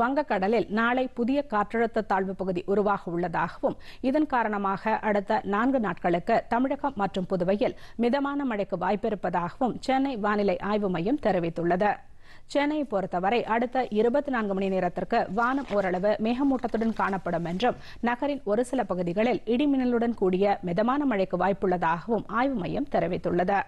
வங்கக்கடலில் நாளை புதிய காற்றழுத்த தாழ்வு பகுதி உருவாக உள்ளதாகவும் இதன் காரணமாக அடுத்த நான்கு நாட்களுக்கு தமிழகம் மற்றும் புதுவையில் மிதமான மழைக்கு வாய்ப்பிருப்பதாகவும் சென்னை வானிலை ஆய்வு மையம் தெரிவித்துள்ளது சென்னையை பொறுத்தவரை அடுத்த இருபத்தி நான்கு மணி நேரத்திற்கு வானம் ஓரளவு மேகமூட்டத்துடன் காணப்படும் என்றும் நகரின் ஒரு சில பகுதிகளில் இடிமின்னலுடன் கூடிய மிதமான மழைக்கு வாய்ப்புள்ளதாகவும் ஆய்வு மையம் தெரிவித்துள்ளது